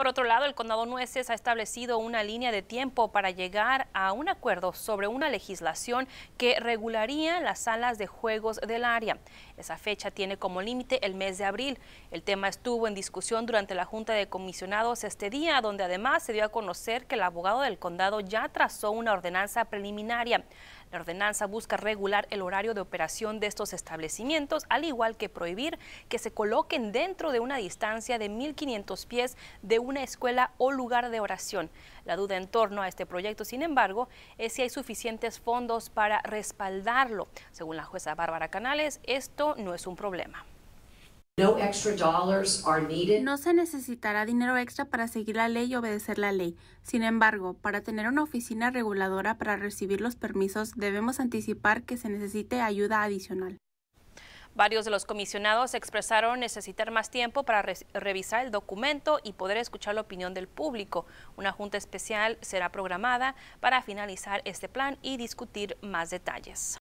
Por otro lado, el condado Nueces ha establecido una línea de tiempo para llegar a un acuerdo sobre una legislación que regularía las salas de juegos del área. Esa fecha tiene como límite el mes de abril. El tema estuvo en discusión durante la Junta de Comisionados este día, donde además se dio a conocer que el abogado del condado ya trazó una ordenanza preliminaria. La ordenanza busca regular el horario de operación de estos establecimientos, al igual que prohibir que se coloquen dentro de una distancia de 1.500 pies de un una escuela o lugar de oración. La duda en torno a este proyecto, sin embargo, es si hay suficientes fondos para respaldarlo. Según la jueza Bárbara Canales, esto no es un problema. No se necesitará dinero extra para seguir la ley y obedecer la ley. Sin embargo, para tener una oficina reguladora para recibir los permisos, debemos anticipar que se necesite ayuda adicional. Varios de los comisionados expresaron necesitar más tiempo para revisar el documento y poder escuchar la opinión del público. Una junta especial será programada para finalizar este plan y discutir más detalles.